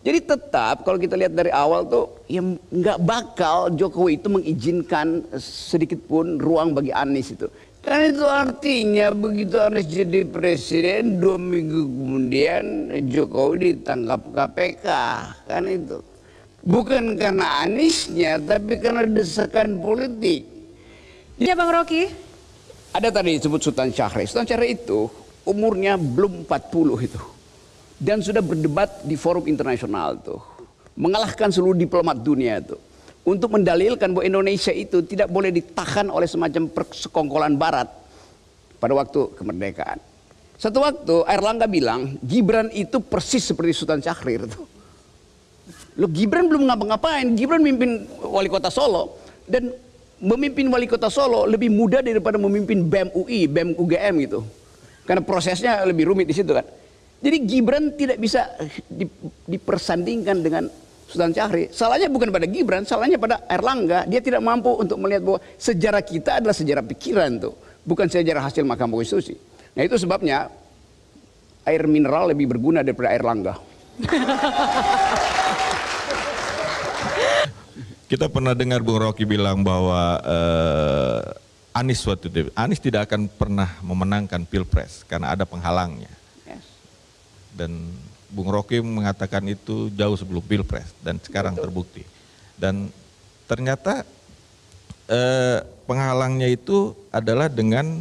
Jadi tetap kalau kita lihat dari awal tuh ya nggak bakal Jokowi itu mengizinkan sedikit pun ruang bagi Anies itu. Karena itu artinya begitu Anies jadi presiden dua minggu kemudian Jokowi ditangkap KPK kan itu. Bukan karena Aniesnya tapi karena desakan politik. Ya Bang Rocky. Ada tadi disebut Sultan Syahrir. Sultan Syahrir itu umurnya belum 40 itu dan sudah berdebat di forum internasional tuh. Mengalahkan seluruh diplomat dunia itu. Untuk mendalilkan bahwa Indonesia itu tidak boleh ditahan oleh semacam persekongkolan barat pada waktu kemerdekaan. Satu waktu Erlangga bilang, Gibran itu persis seperti Sultan Syahrir tuh. Lo Gibran belum ngapa-ngapain, Gibran memimpin wali kota Solo. Dan memimpin wali kota Solo lebih mudah daripada memimpin BEM UI, BEM UGM gitu. Karena prosesnya lebih rumit di situ kan. Jadi Gibran tidak bisa eh, dipersandingkan dengan Sultan Syahrir. Salahnya bukan pada Gibran, salahnya pada Erlangga. Dia tidak mampu untuk melihat bahwa sejarah kita adalah sejarah pikiran tuh, bukan sejarah hasil Mahkamah Konstitusi. Nah itu sebabnya air mineral lebih berguna daripada air langga. Kita pernah dengar Bung Rocky bilang bahwa uh, Anies waktu itu, Anies tidak akan pernah memenangkan pilpres karena ada penghalangnya dan Bung Rocky mengatakan itu jauh sebelum pilpres dan sekarang Betul. terbukti dan ternyata eh, penghalangnya itu adalah dengan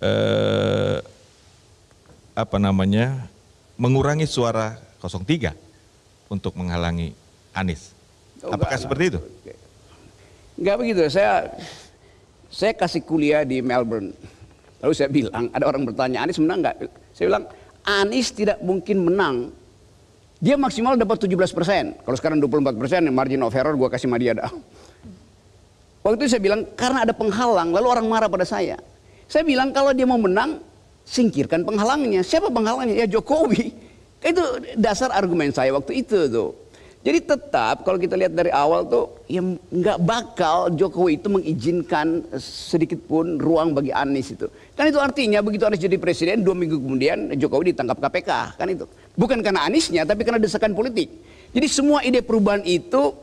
eh, apa namanya mengurangi suara 03 untuk menghalangi Anies. Oh, Apakah enggak, seperti itu? Enggak begitu. Saya saya kasih kuliah di Melbourne. Lalu saya bilang, ada orang bertanya, Anies menang enggak? Saya bilang, Anies tidak mungkin menang. Dia maksimal dapat 17 persen. Kalau sekarang 24 persen, margin of error gue kasih sama dia dah. Waktu itu saya bilang, karena ada penghalang, lalu orang marah pada saya. Saya bilang, kalau dia mau menang, singkirkan penghalangnya. Siapa penghalangnya? Ya Jokowi. Itu dasar argumen saya waktu itu tuh. Jadi tetap kalau kita lihat dari awal tuh ya nggak bakal Jokowi itu mengizinkan sedikit pun ruang bagi Anies itu. Kan itu artinya begitu Anies jadi presiden dua minggu kemudian Jokowi ditangkap KPK kan itu. Bukan karena Aniesnya tapi karena desakan politik. Jadi semua ide perubahan itu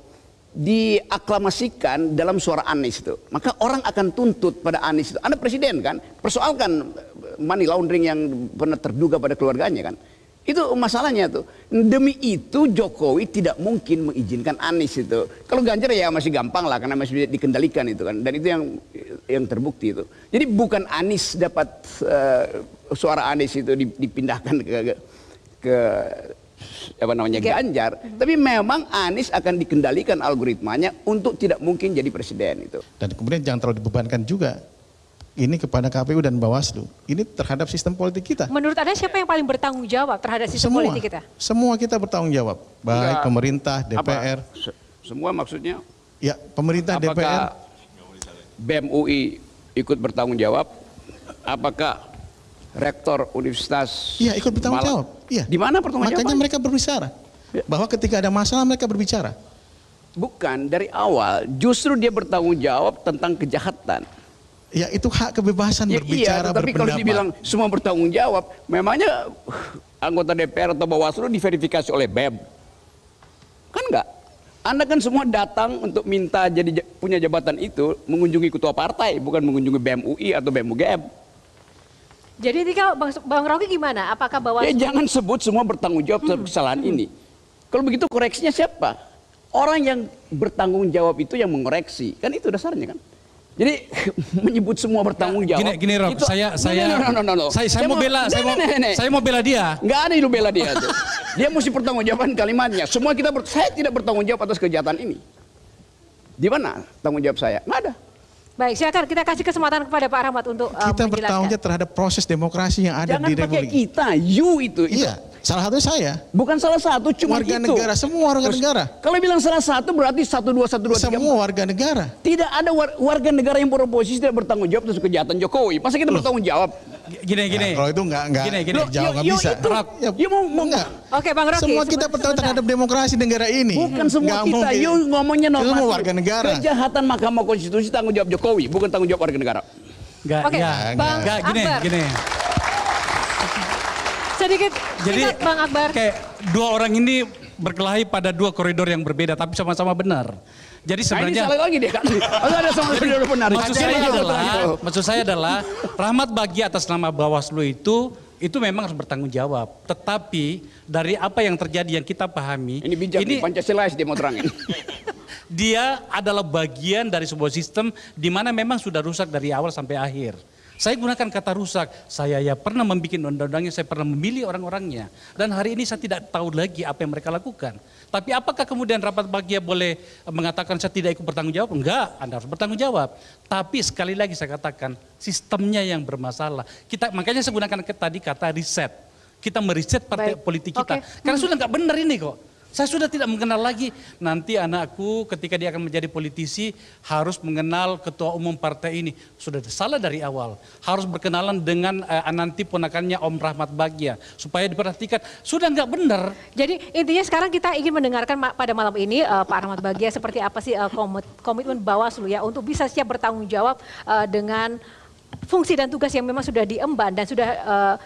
diaklamasikan dalam suara Anies itu. Maka orang akan tuntut pada Anies itu. Anda presiden kan, persoalkan money laundering yang pernah terduga pada keluarganya kan. Itu masalahnya tuh. Demi itu Jokowi tidak mungkin mengizinkan Anies itu. Kalau Ganjar ya masih gampang lah karena masih dikendalikan itu kan. Dan itu yang yang terbukti itu. Jadi bukan Anies dapat uh, suara Anies itu dipindahkan ke ke, apa namanya G Ganjar, hmm. tapi memang Anies akan dikendalikan algoritmanya untuk tidak mungkin jadi presiden itu. Dan kemudian jangan terlalu dibebankan juga ini kepada KPU dan Bawaslu. Ini terhadap sistem politik kita. Menurut Anda siapa yang paling bertanggung jawab terhadap sistem semua, politik kita? Semua kita bertanggung jawab, baik Enggak, iya. pemerintah, DPR. Apa? semua maksudnya? Ya, pemerintah, Apakah DPR. BEM UI ikut bertanggung jawab? Apakah rektor universitas? Iya, ikut bertanggung Malang? jawab. Iya. Di mana pertanggung Makanya jawabannya? mereka berbicara. Ya. Bahwa ketika ada masalah mereka berbicara. Bukan, dari awal justru dia bertanggung jawab tentang kejahatan. Ya itu hak kebebasan ya, berbicara, iya, tapi berpendapat. kalau dibilang semua bertanggung jawab, memangnya uh, anggota DPR atau Bawaslu diverifikasi oleh BEM? Kan enggak? Anda kan semua datang untuk minta jadi punya jabatan itu mengunjungi ketua partai, bukan mengunjungi BEM UI atau BEM UGM. Jadi kalau Bang, Bang Rocky gimana? Apakah Bawaslu... Ya jangan sebut semua bertanggung jawab hmm. kesalahan hmm. ini. Kalau begitu koreksinya siapa? Orang yang bertanggung jawab itu yang mengoreksi. Kan itu dasarnya kan? Jadi menyebut semua bertanggung jawab. Gini, gini Rob, itu, saya saya no, no, no, no, no. saya saya, mau bela saya mau saya mau bela dia. Enggak ada itu bela dia tuh. Dia mesti bertanggung jawab kalimatnya. Semua kita ber, saya tidak bertanggung jawab atas kejahatan ini. Di mana tanggung jawab saya? Enggak ada. Baik, silakan kita kasih kesempatan kepada Pak Rahmat untuk uh, Kita bertanggung jawab terhadap proses demokrasi yang ada Jangan di Republik. Jangan pakai kita, you itu. Iya. Itu Salah satu saya. Bukan salah satu, cuma warga itu. negara, semua warga Terus, negara. Kalau bilang salah satu berarti satu dua satu dua. Semua tiga, warga negara. Tidak ada war, warga negara yang beroposisi tidak bertanggung jawab atas kejahatan Jokowi. Masa kita Loh. bertanggung jawab? Gini ya, gini. Nah, kalau itu enggak enggak gini, gini. Loh, jauh enggak bisa. Itu, Rap, ya, ya, mau, mau enggak. Oke, Bang Rocky. Semua kita bertanggung terhadap demokrasi negara ini. Bukan semua enggak kita. Yo ngomongnya normal. Semua warga negara. Kejahatan Mahkamah Konstitusi tanggung jawab Jokowi, bukan tanggung jawab warga negara. Enggak, okay, ya, Bang enggak. Gini, gini sedikit Jadi, ingat Bang Akbar. Kayak dua orang ini berkelahi pada dua koridor yang berbeda tapi sama-sama benar. Jadi sebenarnya nah, ini salah lagi dia kan. ada sama koridor benar. Maksud saya adalah gitu. maksud saya adalah rahmat bagi atas nama Bawaslu itu itu memang harus bertanggung jawab. Tetapi dari apa yang terjadi yang kita pahami ini bijak ini, Pancasila dia mau terangin. dia adalah bagian dari sebuah sistem di mana memang sudah rusak dari awal sampai akhir. Saya gunakan kata rusak. Saya ya pernah membuat undang-undangnya, saya pernah memilih orang-orangnya. Dan hari ini saya tidak tahu lagi apa yang mereka lakukan. Tapi apakah kemudian rapat bahagia boleh mengatakan saya tidak ikut bertanggung jawab? Enggak, Anda harus bertanggung jawab. Tapi sekali lagi saya katakan, sistemnya yang bermasalah. Kita makanya saya gunakan tadi kata riset. Kita meriset partai Baik. politik kita. Okay. Karena sudah nggak benar ini kok. Saya sudah tidak mengenal lagi. Nanti anakku ketika dia akan menjadi politisi harus mengenal ketua umum partai ini. Sudah salah dari awal. Harus berkenalan dengan eh, nanti ponakannya Om Rahmat Bagia. Supaya diperhatikan. Sudah nggak benar. Jadi intinya sekarang kita ingin mendengarkan pada malam ini uh, Pak Rahmat Bagia seperti apa sih uh, komit komitmen Bawaslu ya. Untuk bisa siap bertanggung jawab uh, dengan fungsi dan tugas yang memang sudah diemban dan sudah... uh,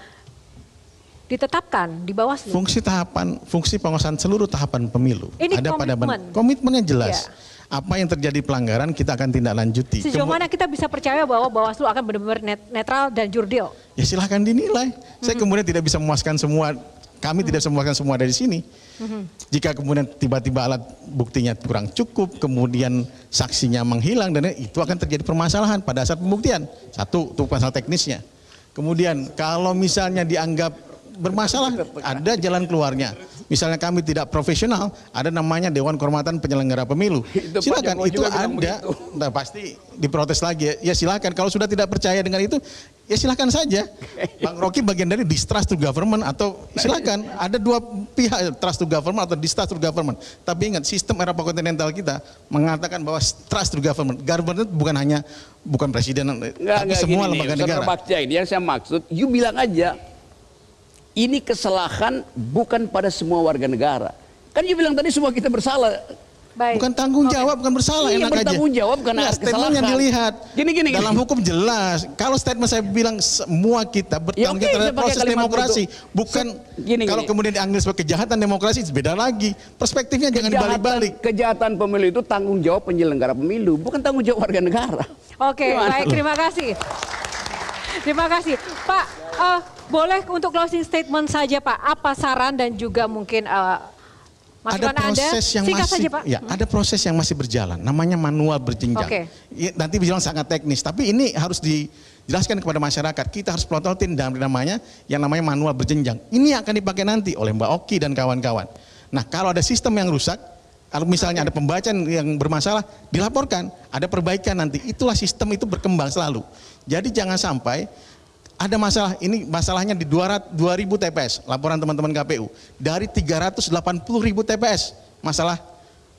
ditetapkan di bawah seluruh. Fungsi tahapan, fungsi pengawasan seluruh tahapan pemilu Ini ada komitmen. pada komitmennya jelas. Ya apa yang terjadi pelanggaran kita akan tindak lanjuti. Sejauh mana kita bisa percaya bahwa Bawaslu akan benar-benar net netral dan jurdil? Ya silahkan dinilai. Mm-hmm. Saya mhm. kemudian tidak bisa memuaskan semua, kami mm-hmm. tidak bisa mhm. memuaskan semua dari sini. Mm-hmm. Jika kemudian tiba-tiba alat buktinya kurang cukup, kemudian saksinya menghilang, dan itu akan terjadi permasalahan pada saat pembuktian. Satu, untuk pasal teknisnya. Kemudian kalau misalnya dianggap bermasalah ada jalan keluarnya. Misalnya kami tidak profesional, ada namanya Dewan Kehormatan Penyelenggara Pemilu. Silakan itu ada, nah, pasti diprotes lagi. Ya silakan kalau sudah tidak percaya dengan itu, ya silakan saja. Bang Rocky bagian dari distrust to government atau silakan ada dua pihak trust to government atau distrust to government. Tapi ingat sistem era kontinental kita mengatakan bahwa trust to government, government bukan hanya bukan presiden, enggak, tapi semua gini, lembaga negara. Ini yang saya maksud, you bilang aja ini kesalahan bukan pada semua warga negara. Kan dia bilang tadi semua kita bersalah. Baik. Bukan tanggung jawab, okay. bukan bersalah Ini iya, bertanggung aja. jawab karena nah, statement yang dilihat. Gini, gini, Dalam gini. hukum jelas. Kalau statement saya bilang semua kita ya, bertanggung jawab ya, okay, proses demokrasi. Itu. Bukan gini, kalau gini. kemudian dianggap sebagai kejahatan demokrasi, beda lagi. Perspektifnya kejahatan, jangan dibalik-balik. Kejahatan pemilu itu tanggung jawab penyelenggara pemilu, bukan tanggung jawab warga negara. Oke, okay, baik. Terima kasih. Terima kasih. Pak, uh, boleh untuk closing statement saja Pak, apa saran dan juga mungkin uh, masukan ada proses Anda? yang Singkat masih, saja, Pak. Ya, hmm. ada proses yang masih berjalan, namanya manual berjenjang. Okay. Ya, nanti bilang sangat teknis, tapi ini harus dijelaskan kepada masyarakat. Kita harus pelototin dalam namanya yang namanya manual berjenjang. Ini akan dipakai nanti oleh Mbak Oki dan kawan-kawan. Nah, kalau ada sistem yang rusak, kalau misalnya ada pembacaan yang bermasalah, dilaporkan, ada perbaikan nanti. Itulah sistem itu berkembang selalu. Jadi jangan sampai ada masalah ini masalahnya di 2000 TPS laporan teman-teman KPU dari 380 ribu TPS masalah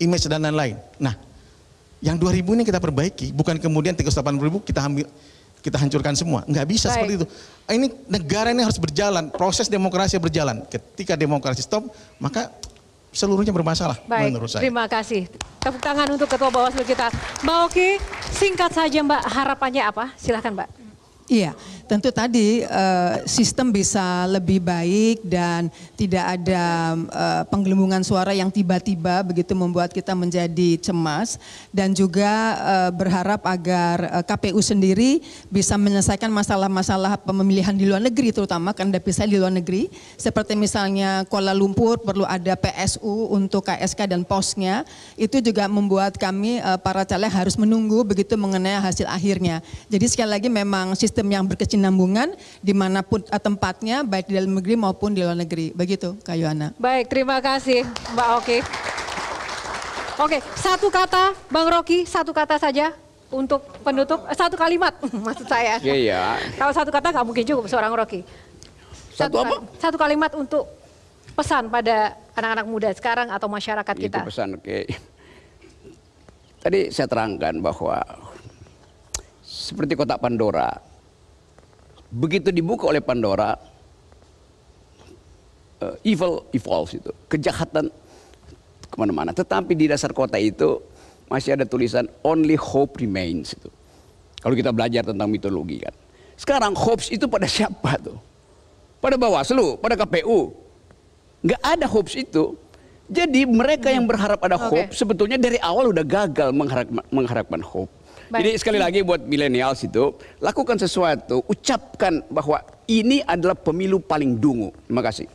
image dan lain-lain. Nah, yang 2000 ini kita perbaiki bukan kemudian 380 ribu kita ambil kita hancurkan semua nggak bisa Baik. seperti itu. Ini negara ini harus berjalan proses demokrasi berjalan. Ketika demokrasi stop maka seluruhnya bermasalah Baik, menurut saya. Terima kasih. Tepuk tangan untuk Ketua Bawaslu kita. Mbak Oki, singkat saja Mbak, harapannya apa? Silahkan Mbak. Iya, tentu tadi uh, sistem bisa lebih baik dan tidak ada uh, penggelembungan suara yang tiba-tiba begitu membuat kita menjadi cemas dan juga uh, berharap agar uh, KPU sendiri bisa menyelesaikan masalah-masalah pemilihan di luar negeri terutama karena bisa di luar negeri seperti misalnya Kuala Lumpur perlu ada PSU untuk KSK dan posnya itu juga membuat kami uh, para caleg harus menunggu begitu mengenai hasil akhirnya. Jadi sekali lagi memang sistem sistem yang berkesinambungan dimanapun eh, tempatnya baik di dalam negeri maupun di luar negeri. Begitu Kak Yohana. Baik, terima kasih Mbak Oki. Oke, satu kata Bang Rocky, satu kata saja untuk penutup, eh, satu kalimat maksud saya. Iya, iya. Kalau satu kata nggak mungkin cukup seorang Rocky. Satu, satu apa? Satu kalimat untuk pesan pada anak-anak muda sekarang atau masyarakat iya, kita. Itu pesan, oke. Okay. Tadi saya terangkan bahwa seperti kotak Pandora, begitu dibuka oleh Pandora, uh, evil evolves itu, kejahatan kemana-mana. Tetapi di dasar kota itu masih ada tulisan only hope remains itu. Kalau kita belajar tentang mitologi kan. Sekarang hopes itu pada siapa tuh? Pada Bawaslu, pada KPU. Nggak ada hopes itu. Jadi mereka yang berharap ada hope okay. sebetulnya dari awal udah gagal mengharapkan, mengharapkan hope Baik. Jadi sekali lagi buat milenial itu, lakukan sesuatu, ucapkan bahwa ini adalah pemilu paling dungu. Terima kasih.